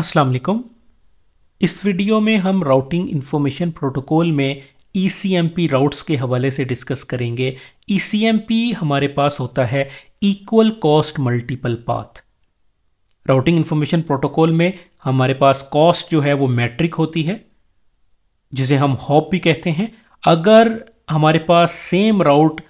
अस्सलाम वालेकुम इस वीडियो में हम राउटिंग इन्फॉर्मेशन प्रोटोकॉल में E C M P routes के हवाले से डिस्कस करेंगे ई सी एम पी हमारे पास होता है equal cost multiple path routing information protocol में हमारे पास कॉस्ट जो है वो मैट्रिक होती है जिसे हम हॉप भी कहते हैं अगर हमारे पास सेम राउट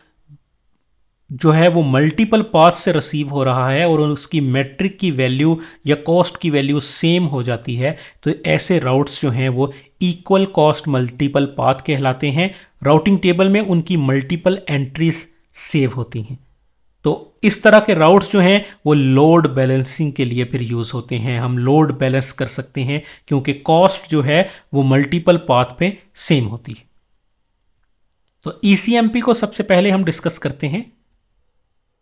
जो है वो मल्टीपल पाथ से रिसीव हो रहा है और उसकी मैट्रिक की वैल्यू या कॉस्ट की वैल्यू सेम हो जाती है तो ऐसे राउट्स जो हैं वो इक्वल कॉस्ट मल्टीपल पाथ कहलाते हैं राउटिंग टेबल में उनकी मल्टीपल एंट्रीज सेव होती हैं तो इस तरह के राउट्स जो हैं वो लोड बैलेंसिंग के लिए फिर यूज़ होते हैं हम लोड बैलेंस कर सकते हैं क्योंकि कॉस्ट जो है वो मल्टीपल पाथ पे सेम होती है तो ई e को सबसे पहले हम डिस्कस करते हैं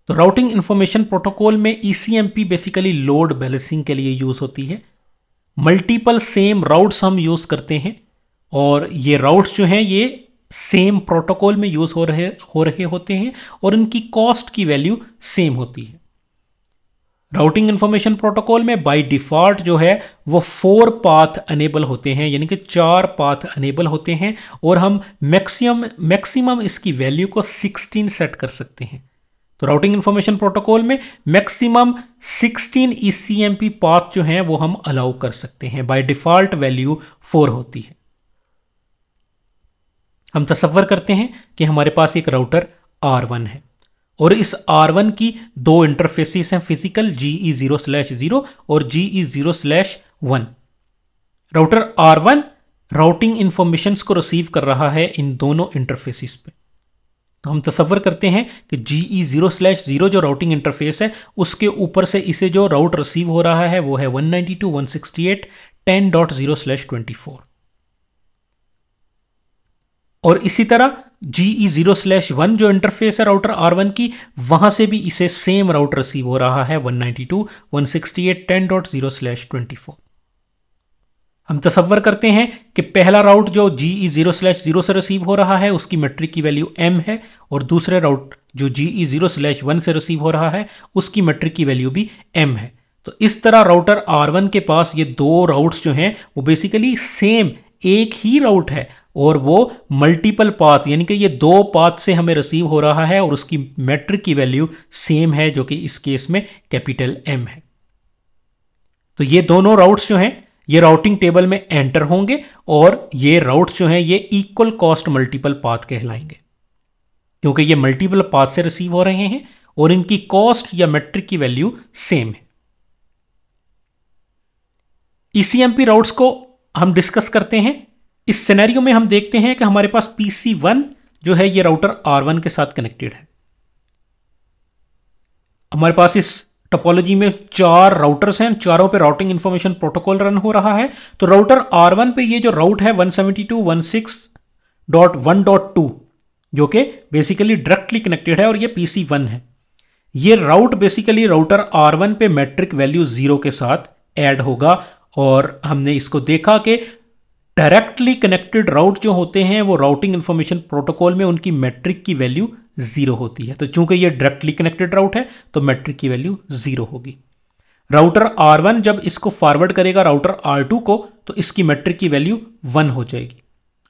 तो राउटिंग इन्फॉर्मेशन प्रोटोकॉल में ई बेसिकली लोड बैलेंसिंग के लिए यूज़ होती है मल्टीपल सेम राउट्स हम यूज़ करते हैं और ये राउट्स जो हैं ये सेम प्रोटोकॉल में यूज़ हो रहे हो रहे होते हैं और इनकी कॉस्ट की वैल्यू सेम होती है राउटिंग इन्फॉर्मेशन प्रोटोकॉल में बाय डिफ़ॉल्ट जो है वो फोर पाथ अनेबल होते हैं यानी कि चार पाथ अनेबल होते हैं और हम मैक्सिमम मैक्सिमम इसकी वैल्यू को 16 सेट कर सकते हैं तो राउटिंग इन्फॉर्मेशन प्रोटोकॉल में मैक्सिमम 16 ECMP पाथ जो हैं वो हम अलाउ कर सकते हैं बाय डिफ़ॉल्ट वैल्यू 4 होती है हम तस्वर करते हैं कि हमारे पास एक राउटर R1 है और इस R1 की दो इंटरफेसिस हैं physical G E zero slash zero और G E zero slash one router R one routing information को रिसीव कर रहा है इन दोनों इंटरफेसिस पे तो हम तस्वर करते हैं कि G E zero slash zero जो राउटिंग इंटरफेस है उसके ऊपर से इसे जो राउट रिसीव हो रहा है वो है one ninety two one sixty eight ten dot zero slash twenty four और इसी तरह G E zero slash one जो इंटरफेस है राउटर आर वन की वहां से भी इसे सेम राउट रिसीव हो रहा है one ninety two one sixty eight ten dot zero slash twenty four हम तस्वर करते हैं कि पहला राउट जो G E zero slash zero से रिसीव हो रहा है उसकी मेट्रिक की वैल्यू एम है और दूसरे राउट जो G E zero slash one से रिसीव हो रहा है उसकी मेट्रिक की वैल्यू भी एम है तो इस तरह राउटर आर वन के पास ये दो राउट्स जो हैं वो बेसिकली सेम एक ही राउट है और वो मल्टीपल पाथ यानी कि ये दो पाथ से हमें रिसीव हो रहा है और उसकी मैट्रिक की वैल्यू सेम है जो कि इस केस में कैपिटल एम है तो ये दोनों राउट्स जो हैं ये राउटिंग टेबल में एंटर होंगे और ये राउट्स जो हैं ये इक्वल कॉस्ट मल्टीपल पाथ कहलाएंगे क्योंकि ये मल्टीपल पाथ से रिसीव हो रहे हैं और इनकी कॉस्ट या मेट्रिक की वैल्यू सेम है ईसीएमपी e राउट्स को हम डिस्कस करते हैं इस सिनेरियो में हम देखते हैं कि हमारे पास पीसी वन जो है ये राउटर आर वन के साथ कनेक्टेड है हमारे पास इस टोपोलॉजी में चार राउटर्स हैं चारों पे राउटिंग इन्फॉर्मेशन प्रोटोकॉल रन हो रहा है तो राउटर R1 पे ये जो राउट है one seventy two one six dot one dot two जो कि बेसिकली डायरेक्टली कनेक्टेड है और ये पी सी वन है ये राउट बेसिकली राउटर R1 पे मैट्रिक वैल्यू जीरो के साथ ऐड होगा और हमने इसको देखा कि डायरेक्टली कनेक्टेड राउट जो होते हैं वो राउटिंग इन्फॉर्मेशन प्रोटोकॉल में उनकी मैट्रिक की वैल्यू जीरो होती है तो चूंकि ये डायरेक्टली कनेक्टेड राउट है तो मैट्रिक की वैल्यू जीरो होगी राउटर आर वन जब इसको फॉरवर्ड करेगा राउटर आर टू को तो इसकी मैट्रिक की वैल्यू वन हो जाएगी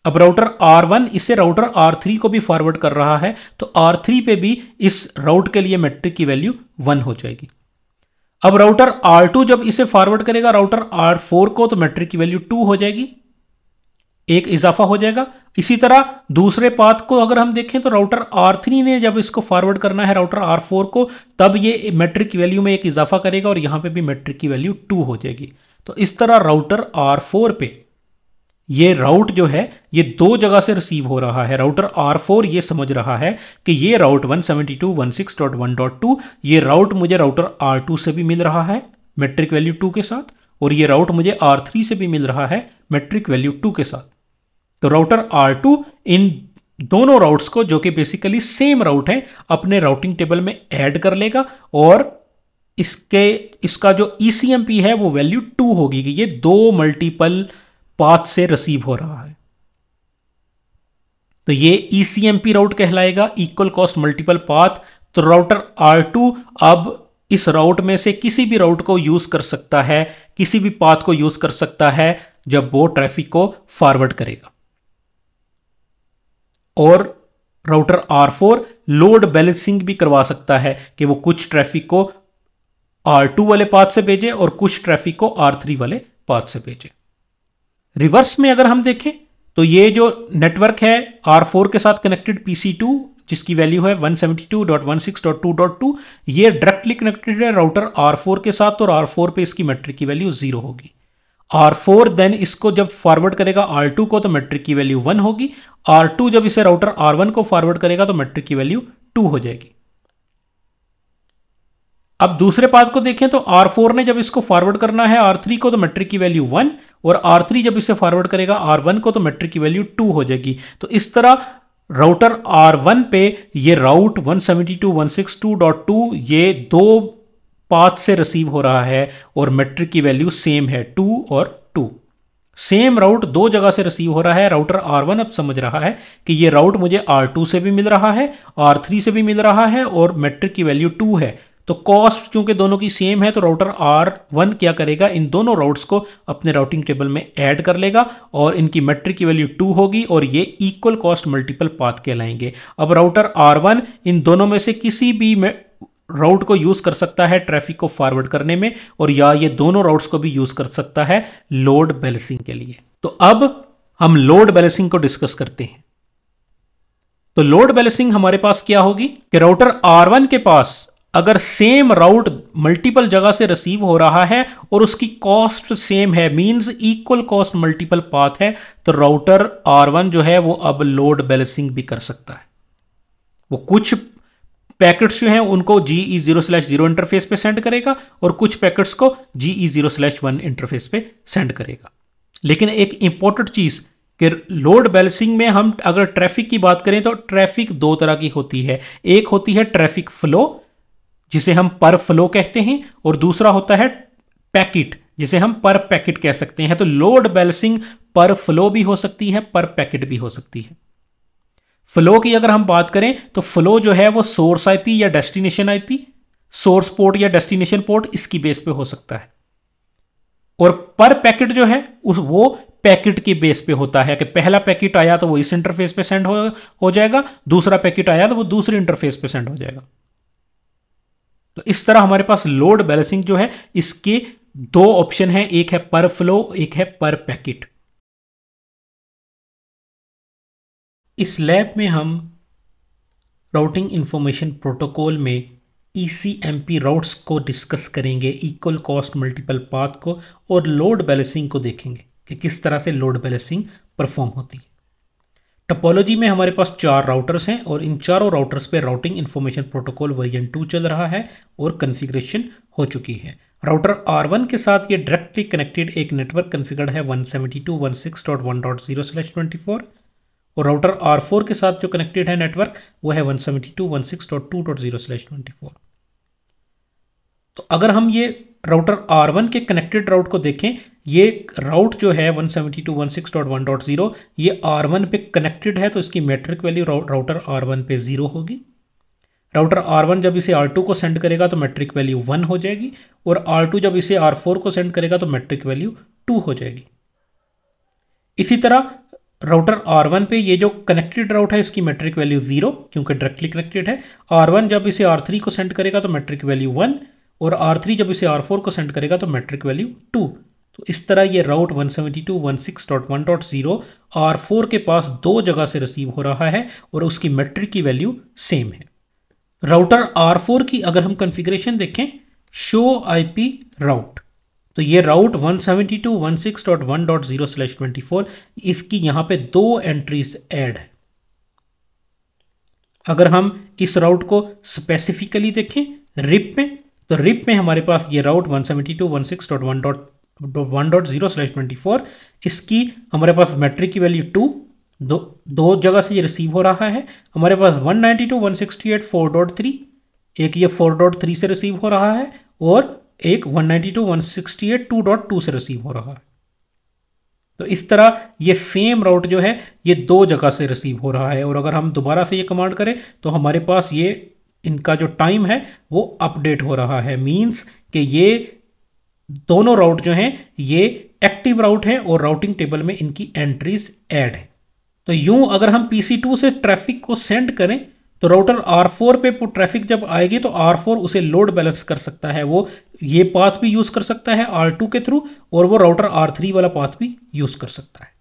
अब राउटर आर वन इसे राउटर आर थ्री को भी फॉरवर्ड कर रहा है तो आर थ्री पे भी इस राउट के लिए मैट्रिक की वैल्यू वन हो जाएगी अब राउटर आर टू जब इसे फॉरवर्ड करेगा राउटर आर फोर को तो मैट्रिक की वैल्यू टू हो जाएगी एक इजाफा हो जाएगा इसी तरह दूसरे पाथ को अगर हम देखें तो राउटर आर थ्री ने जब इसको फॉरवर्ड करना है राउटर आर फोर को तब ये मेट्रिक की वैल्यू में एक इजाफा करेगा और यहाँ पे भी मेट्रिक की वैल्यू टू हो जाएगी तो इस तरह राउटर आर फोर पे ये राउट जो है ये दो जगह से रिसीव हो रहा है राउटर आर फोर ये समझ रहा है कि ये route one seventy two one six dot one dot two ये राउट मुझे राउटर आर टू से भी मिल रहा है मेट्रिक वैल्यू टू के साथ और ये राउट मुझे आर थ्री से भी मिल रहा है मेट्रिक वैल्यू टू के साथ तो राउटर आर टू इन दोनों राउट्स को जो कि बेसिकली सेम राउट हैं अपने राउटिंग टेबल में ऐड कर लेगा और इसके इसका जो ECMP है वो वैल्यू टू होगी कि ये दो मल्टीपल पाथ से रिसीव हो रहा है तो ये ECMP राउट कहलाएगा इक्वल कॉस्ट मल्टीपल पाथ तो राउटर आर टू अब इस राउट में से किसी भी राउट को यूज़ कर सकता है किसी भी पाथ को यूज़ कर सकता है जब वो ट्रैफिक को फॉरवर्ड करेगा और राउटर R4 लोड बैलेंसिंग भी करवा सकता है कि वो कुछ ट्रैफिक को R2 वाले पाथ से भेजे और कुछ ट्रैफिक को R3 वाले पाथ से भेजे रिवर्स में अगर हम देखें तो ये जो नेटवर्क है R4 के साथ कनेक्टेड PC2 जिसकी वैल्यू है 172.16.2.2 ये डायरेक्टली कनेक्टेड है राउटर R4 के साथ और R4 पे इसकी मेट्रिक की वैल्यू जीरो होगी आर फोर देन इसको जब फॉरवर्ड करेगा आर टू को तो मैट्रिक की वैल्यू वन होगी आर टू जब इसे राउटर आर वन को फॉरवर्ड करेगा तो मैट्रिक की वैल्यू टू हो जाएगी अब दूसरे पाथ को देखें तो आर फोर ने जब इसको फॉरवर्ड करना है आर थ्री को तो मैट्रिक की वैल्यू वन और आर थ्री जब इसे फॉरवर्ड करेगा आर वन को तो मैट्रिक की वैल्यू टू हो जाएगी तो इस तरह राउटर आर वन पे ये राउट टू ये दो पाथ से रिसीव हो रहा है और मेट्रिक की वैल्यू सेम है टू और टू सेम राउट दो जगह से रिसीव हो रहा है राउटर आर वन अब समझ रहा है कि ये राउट मुझे आर टू से भी मिल रहा है आर थ्री से भी मिल रहा है और मेट्रिक की वैल्यू टू है तो कॉस्ट चूंकि दोनों की सेम है तो राउटर आर वन क्या करेगा इन दोनों राउट्स को अपने राउटिंग टेबल में ऐड कर लेगा और इनकी मेट्रिक की वैल्यू टू होगी और ये इक्वल कॉस्ट मल्टीपल पाथ कहलाएंगे अब राउटर वन इन दोनों में से किसी भी राउट को यूज़ कर सकता है ट्रैफिक को फॉरवर्ड करने में और या ये दोनों राउट्स को भी यूज़ कर सकता है लोड बैलेंसिंग के लिए तो अब हम लोड बैलेंसिंग को डिस्कस करते हैं तो लोड बैलेंसिंग हमारे पास क्या होगी कि राउटर R1 के पास अगर सेम राउट मल्टीपल जगह से रिसीव हो रहा है और उसकी कॉस्ट सेम है means equal cost multiple path है तो राउटर R1 जो है वो अब लोड बैलेंसिंग भी कर सकता है वो कुछ पैकेट्स जो हैं उनको G E zero slash zero interface पे सेंड करेगा और कुछ पैकेट्स को G E zero slash one interface पे सेंड करेगा लेकिन एक इंपॉर्टेंट चीज़ कि लोड बैलेंसिंग में हम अगर ट्रैफिक की बात करें तो ट्रैफिक दो तरह की होती है एक होती है ट्रैफिक फ्लो जिसे हम पर फ्लो कहते हैं और दूसरा होता है पैकेट जिसे हम पर पैकेट कह सकते हैं तो लोड बैलेंसिंग पर फ्लो भी हो सकती है पर पैकेट भी हो सकती है फ्लो की अगर हम बात करें तो फ्लो जो है वो सोर्स आईपी या डेस्टिनेशन आईपी सोर्स पोर्ट या डेस्टिनेशन पोर्ट इसकी बेस पे हो सकता है और पर पैकेट जो है उस वो पैकेट की बेस पे होता है कि पहला पैकेट आया तो वो इस इंटरफेस पे सेंड हो, हो जाएगा दूसरा पैकेट आया तो वो दूसरे इंटरफेस पे सेंड हो जाएगा तो इस तरह हमारे पास लोड बैलेंसिंग जो है इसके दो ऑप्शन है एक है पर फ्लो एक है पर पैकेट इस लैब में हम राउटिंग इन्फॉर्मेशन प्रोटोकॉल में E C M P routes को डिस्कस करेंगे इक्वल कॉस्ट मल्टीपल पाथ को और लोड बैलेंसिंग को देखेंगे कि किस तरह से लोड बैलेंसिंग परफॉर्म होती है टपोलॉजी में हमारे पास चार राउटर्स हैं और इन चारों राउटर्स पे routing information protocol version two चल रहा है और कन्फिग्रेशन हो चुकी है राउटर आर वन के साथ ये डायरेक्टली कनेक्टेड एक नेटवर्क कन्फिगर्ड है one seventy two one six dot one dot zero slash twenty four और राउटर आर फोर के साथ जो कनेक्टेड है नेटवर्क वो है one seventy two one six dot two dot zero slash twenty four तो अगर हम ये राउटर आर वन के कनेक्टेड राउट को देखें ये राउट जो है one seventy two one six dot one dot zero ये R1 पे कनेक्टेड है तो इसकी metric value router R one पे ज़ीरो होगी राउटर R1 जब इसे R2 को सेंड करेगा तो मेट्रिक वैल्यू वन हो जाएगी और R2 जब इसे R4 को सेंड करेगा तो मैट्रिक वैल्यू टू हो जाएगी इसी तरह राउटर आर वन पे ये जो कनेक्टेड राउट है इसकी मेट्रिक वैल्यू जीरो क्योंकि डायरेक्टली कनेक्टेड है आर वन जब इसे आर थ्री को सेंड करेगा तो मेट्रिक वैल्यू वन और आर थ्री जब इसे आर फोर को सेंड करेगा तो मेट्रिक वैल्यू टू तो इस तरह ये राउट 172.16.1.0 R4 के पास दो जगह से रिसीव हो रहा है और उसकी मेट्रिक की वैल्यू सेम है राउटर फोर की अगर हम कॉन्फ़िगरेशन देखें शो आईपी राउट तो ये राउट 172.1.6.1.0/24 इसकी यहाँ पे दो एंट्रीज ऐड है अगर हम इस राउट को स्पेसिफिकली देखें रिप में तो रिप में हमारे पास ये राउट 172.1.6.1.1.0/24 इसकी हमारे पास मैट्रिक की वैल्यू टू दो दो जगह से ये रिसीव हो रहा है हमारे पास फोर डॉट थ्री एक ये 4.3 से रिसीव हो रहा है और एक 192, 168, टू से रिसीव हो रहा है तो इस तरह ये सेम राउट जो है ये दो जगह से रिसीव हो रहा है और अगर हम दोबारा से ये कमांड करें तो हमारे पास ये इनका जो टाइम है वो अपडेट हो रहा है मीन्स कि ये दोनों राउट जो हैं ये एक्टिव राउट हैं और राउटिंग टेबल में इनकी एंट्रीज ऐड है तो यूं अगर हम पी सी टू से ट्रैफिक को सेंड करें तो राउटर R4 पे ट्रैफिक जब आएगी तो R4 उसे लोड बैलेंस कर सकता है वो ये पाथ भी यूज़ कर सकता है R2 के थ्रू और वो राउटर R3 वाला पाथ भी यूज़ कर सकता है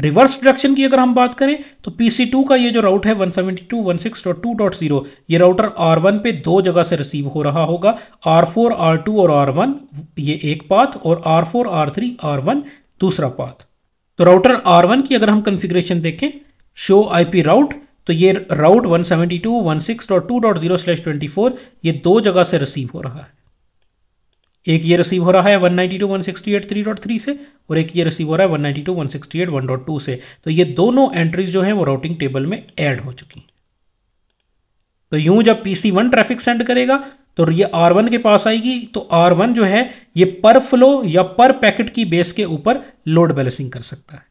रिवर्स डायरेक्शन की अगर हम बात करें तो PC2 का ये जो राउट है 172.16.2.0 ये राउटर R1 पे दो जगह से रिसीव हो रहा होगा R4, R2 और R1 ये एक पाथ और R4, R3, R1 दूसरा पाथ तो राउटर R1 की अगर हम कंफिग्रेशन देखें शो आई पी राउट तो ये राउट 172.16.2.0 स्लैश ट्वेंटी ये दो जगह से रिसीव हो रहा है एक ये रिसीव हो रहा है 192.168.3.3 से और एक ये रिसीव हो रहा है 192.168.1.2 से तो ये दोनों एंट्रीज जो हैं वो राउटिंग टेबल में ऐड हो चुकी हैं तो यूं जब P C one traffic send करेगा तो ये आर वन के पास आएगी तो आर वन जो है ये पर फ्लो या पर पैकेट की बेस के ऊपर लोड बैलेंसिंग कर सकता है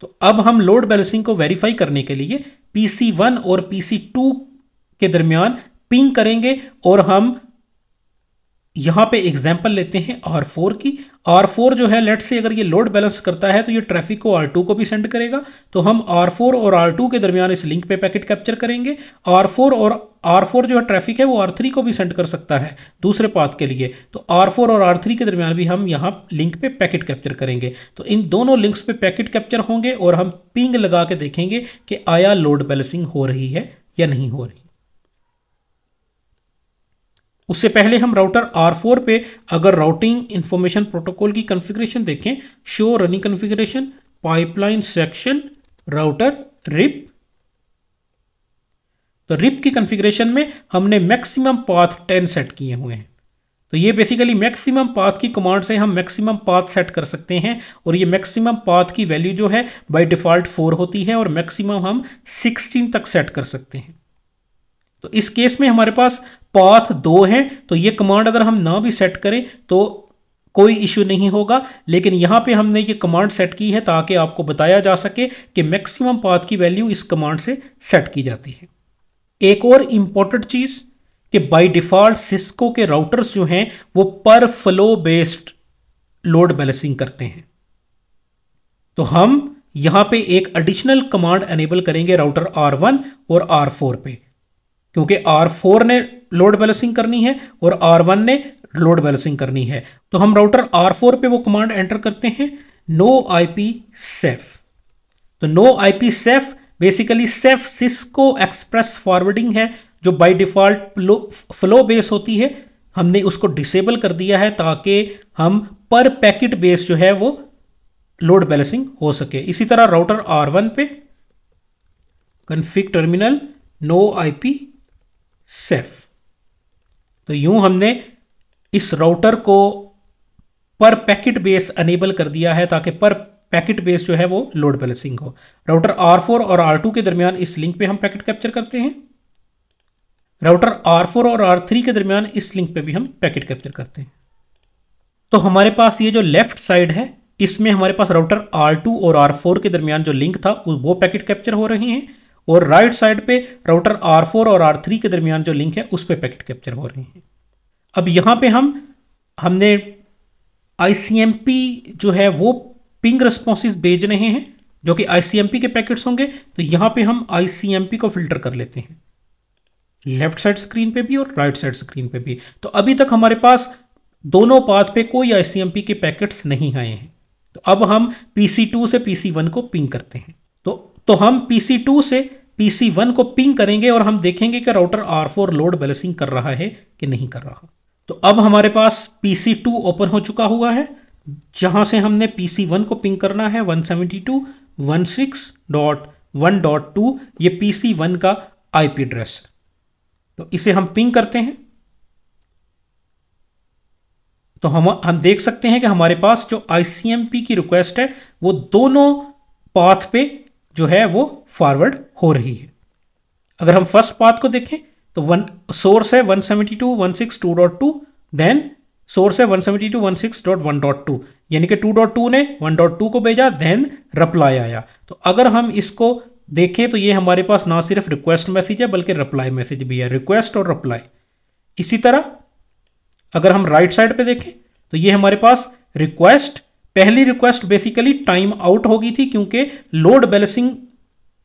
तो अब हम लोड बैलेंसिंग को वेरीफाई करने के लिए पी वन और पी टू के दरमियान पिंग करेंगे और हम यहाँ पे एग्जाम्पल लेते हैं आर फोर की आर फोर जो है लेट से अगर ये लोड बैलेंस करता है तो ये ट्रैफिक को आर टू को भी सेंड करेगा तो हम आर फोर और आर टू के दरमियान इस लिंक पे पैकेट कैप्चर करेंगे आर फोर और आर फोर जो है ट्रैफिक है वो आर थ्री को भी सेंड कर सकता है दूसरे पाथ के लिए तो आर फोर और आर थ्री के दरमियान भी हम यहाँ लिंक पे पैकेट कैप्चर करेंगे तो इन दोनों लिंक्स पे पैकेट कैप्चर होंगे और हम पिंग लगा के देखेंगे कि आया लोड बैलेंसिंग हो रही है या नहीं हो रही उससे पहले हम राउटर R4 पे अगर राउटिंग इंफॉर्मेशन प्रोटोकॉल की कॉन्फ़िगरेशन देखें show running configuration pipeline section router rip तो रिप की कॉन्फ़िगरेशन में हमने मैक्सिमम पाथ 10 सेट किए हुए हैं तो ये बेसिकली मैक्सिमम पाथ की कमांड से हम मैक्सिमम पाथ सेट कर सकते हैं और ये मैक्सिमम पाथ की वैल्यू जो है बाई डिफ़ॉल्ट फोर होती है और मैक्सिमम हम सिक्सटीन तक सेट कर सकते हैं तो इस केस में हमारे पास पाथ दो है तो ये कमांड अगर हम ना भी सेट करें तो कोई इश्यू नहीं होगा लेकिन यहाँ पे हमने ये कमांड सेट की है ताकि आपको बताया जा सके कि मैक्सिमम पाथ की वैल्यू इस कमांड से सेट की जाती है एक और इम्पोर्टेंट चीज़ कि बाय डिफ़ॉल्ट सिस्को के राउटर्स जो हैं वो पर फ्लो बेस्ड लोड बैलेंसिंग करते हैं तो हम यहाँ पे एक एडिशनल कमांड एनेबल करेंगे राउटर आर और आर पे क्योंकि आर फोर ने लोड बैलेंसिंग करनी है और आर वन ने लोड बैलेंसिंग करनी है तो हम राउटर आर फोर पर वो कमांड एंटर करते हैं नो आई पी सेफ तो no I P CEF basically CEF Cisco express forwarding है जो बाई डिफ़ॉल्ट फ्लो बेस होती है हमने उसको डिसेबल कर दिया है ताकि हम पर पैकेट बेस जो है वो लोड बैलेंसिंग हो सके इसी तरह राउटर आर वन पे config terminal no I P CEF तो यूं हमने इस राउटर को पर पैकेट बेस अनेबल कर दिया है ताकि पर पैकेट बेस जो है वो लोड बैलेंसिंग हो राउटर R4 और R2 के दरमियान इस लिंक पे हम पैकेट कैप्चर करते हैं राउटर R4 और R3 के दरमियान इस लिंक पे भी हम पैकेट कैप्चर करते हैं तो हमारे पास ये जो लेफ्ट साइड है इसमें हमारे पास राउटर R2 और R4 के दरमियान जो लिंक था वो पैकेट कैप्चर हो रहे हैं और राइट साइड पे राउटर R4 और R3 के दरमियान जो लिंक है उस पर पैकेट कैप्चर हो रहे हैं अब यहाँ पे हम हमने आई जो है वो पिंग रिस्पॉन्स भेज रहे हैं जो कि आई के पैकेट्स होंगे तो यहाँ पे हम आई को फिल्टर कर लेते हैं लेफ्ट साइड स्क्रीन पे भी और राइट साइड स्क्रीन पे भी तो अभी तक हमारे पास दोनों पाथ पे कोई आई के पैकेट्स नहीं आए हैं तो अब हम पी से पी को पिंग करते हैं तो तो हम पी से PC1 को पिंग करेंगे और हम देखेंगे कि router R4 four load balancing कर रहा है कि नहीं कर रहा तो अब हमारे पास PC2 टू ओपन हो चुका हुआ है जहां से हमने PC1 को पिंग करना है 172.16.1.2 seventy two one six dot one dot two ये पी वन का आईपी एड्रेस है तो इसे हम पिंग करते हैं तो हम हम देख सकते हैं कि हमारे पास जो आईसीएमपी की रिक्वेस्ट है वो दोनों पाथ पे जो है वो फॉरवर्ड हो रही है अगर हम फर्स्ट पाथ को देखें तो वन सोर्स है 172.162.2 देन सोर्स है one one one two six dot dot two यानी कि टू डॉट टू ने वन डॉट टू को भेजा देन रिप्लाई आया तो अगर हम इसको देखें तो ये हमारे पास ना सिर्फ रिक्वेस्ट मैसेज है बल्कि रिप्लाई मैसेज भी है रिक्वेस्ट और रिप्लाई इसी तरह अगर हम राइट right साइड पे देखें तो ये हमारे पास रिक्वेस्ट पहली रिक्वेस्ट बेसिकली टाइम आउट होगी थी क्योंकि लोड बैलेंसिंग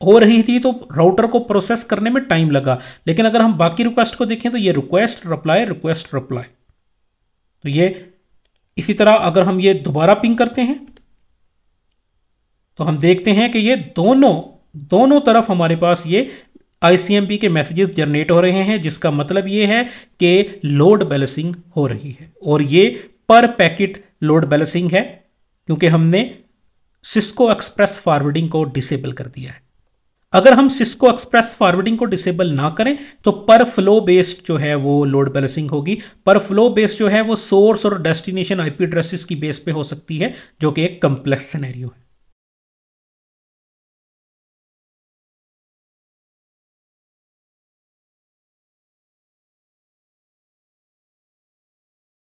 हो रही थी तो राउटर को प्रोसेस करने में टाइम लगा लेकिन अगर हम बाकी रिक्वेस्ट को देखें तो ये रिक्वेस्ट रिप्लाई रिक्वेस्ट रिप्लाई तो ये इसी तरह अगर हम ये दोबारा पिंग करते हैं तो हम देखते हैं कि ये दोनों दोनों तरफ हमारे पास ये आईसीएमपी के मैसेजेस जनरेट हो रहे हैं जिसका मतलब ये है कि लोड बैलेंसिंग हो रही है और ये पर पैकेट लोड बैलेंसिंग है क्योंकि हमने सिस्को एक्सप्रेस फॉरवर्डिंग को डिसेबल कर दिया है अगर हम सिस्को एक्सप्रेस फॉरवर्डिंग को डिसेबल ना करें तो पर फ्लो बेस्ड जो है वो लोड बैलेंसिंग होगी पर फ्लो बेस्ड जो है वो सोर्स और डेस्टिनेशन आईपी एड्रेसेस की बेस पे हो सकती है जो कि एक कंप्लेक्स सिनेरियो है